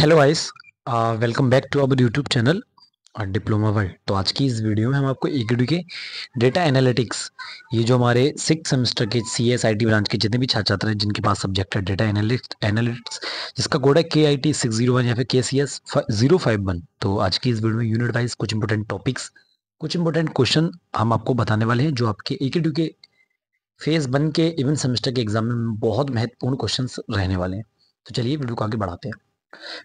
Hello guys welcome back to our YouTube channel और diploma world तो आज की इस वीडियो में हम आपको ए के डेटा एनालिटिक्स ये जो हमारे सिक्स सेमेस्टर के C S I T branch के जितने भी छात्र छात्र हैं जिनके पास सब्जेक्ट है डेटा एनालिटिक्स जिसका कोड है K I T six zero one या फिर K C S zero five one तो आज की इस वीडियो में यूनिट वाइज कुछ इंपॉर्टेंट टॉपिक्स कुछ इंपॉर्टेंट क्वेश्चन हम आपको बताने वाले हैं जो आपके ए के फेज़ वन के इवन सेमेस्टर के एग्जाम में बहुत महत्वपूर्ण क्वेश्चन रहने वाले हैं तो चलिए वीडियो को आगे बढ़ाते हैं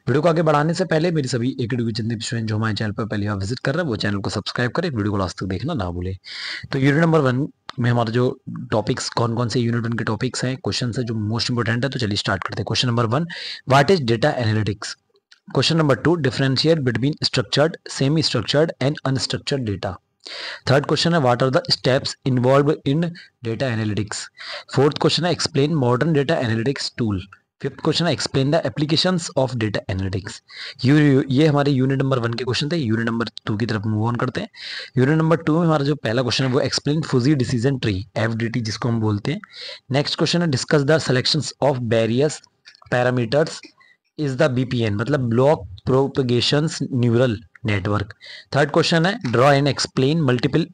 वीडियो को आगे बढ़ाने से पहले मेरी सभी एक जितने भी जो हमारे चैनल पर पहली बार विजिट कर रहे हैं वो चैनल को सब्सक्राइब करें वीडियो को लास्ट तक देखना ना भूलें तो यूनिट नंबर वन में हमारा जो टॉपिक्स कौन कौन से यूनिट वन के टॉपिक्स हैं क्वेश्चन है जो मोस्ट इंपॉर्टेंट है तो चलिए स्टार्ट करते हैं question number one what is data analytics question number two differentiate between structured semi structured and unstructured data third question है what are the steps involve in data analytics fourth question है explain modern data analytics tool fifth question है explain the applications of data analytics ये हमारे unit number one के question थे unit number two की तरफ move on करते हैं यूनिट नंबर टू में हमारा जो पहला क्वेश्चन है वो explain fuzzy decision tree F जिसको हम बोलते हैं नेक्स्ट क्वेश्चन है discuss the selection of various parameters is the BPN मतलब block propagation neural network third question है draw and explain multiple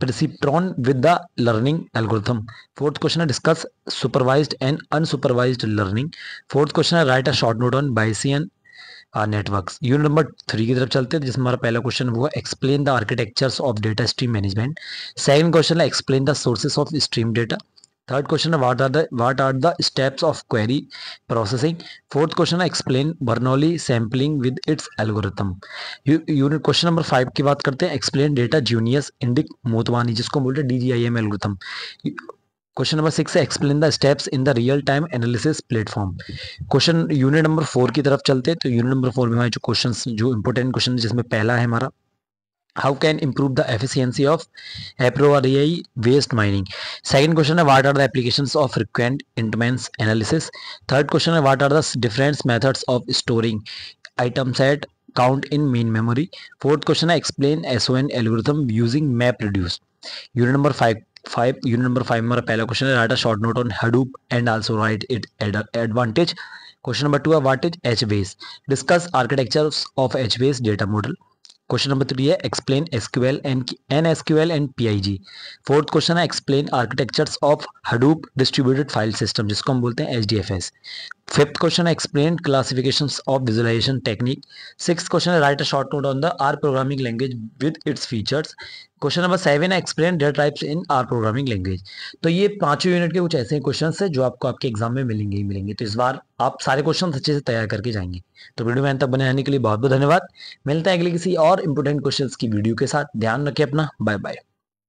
perceptron with the learning algorithm fourth question है discuss supervised and unsupervised learning fourth question है write a short note on Bayesian networks unit number three की तरफ चलते हैं जिसमें हमारा पहला क्वेश्चन हुआ explain the architectures of data stream management second question है explain the sources of stream data third question है what are the what are the steps of query processing fourth question है explain Bernoulli sampling with its algorithm unit question number five की बात करते हैं explain Datar Gionis Indyk Motwani जिसको बोलते हैं D G I M algorithm question number six है explain the steps in the real time analysis platform question unit number four की तरफ चलते हैं तो यूनिट नंबर फोर में हमारे जो क्वेश्चन जो इंपॉर्टेंट क्वेश्चन जिसमें पहला है हमारा how can improve the efficiency of APRO-REI waste mining. Second question, what are the applications of frequent intense analysis? Third question, what are the different methods of storing item set count in main memory? Fourth question, explain SON algorithm using MapReduce. Unit number 5 five unit number five हमारा पहला question है write a short note on Hadoop and also write it advantage question number two what is HBase discuss architectures of HBase data model question number three है explain SQL and N SQL and Pig fourth question है explain architectures of Hadoop distributed file system जिसको हम बोलते हैं H fifth question है explain classification of visualisation technique six question है write a short note on the R programming language with its features question number seven है explain data types in R programming language तो ये पांचों unit के कुछ ऐसे question है जो आपको आपके एग्जाम में मिलेंगे ही मिलेंगे तो इस बार आप सारे क्वेश्चन अच्छे से तैयार करके जाएंगे तो वीडियो में तक बने रहने के लिए बहुत बहुत धन्यवाद मिलता है अगले किसी और इंपोर्टेंट क्वेश्चन की वीडियो के साथ ध्यान रखें अपना बाय बाय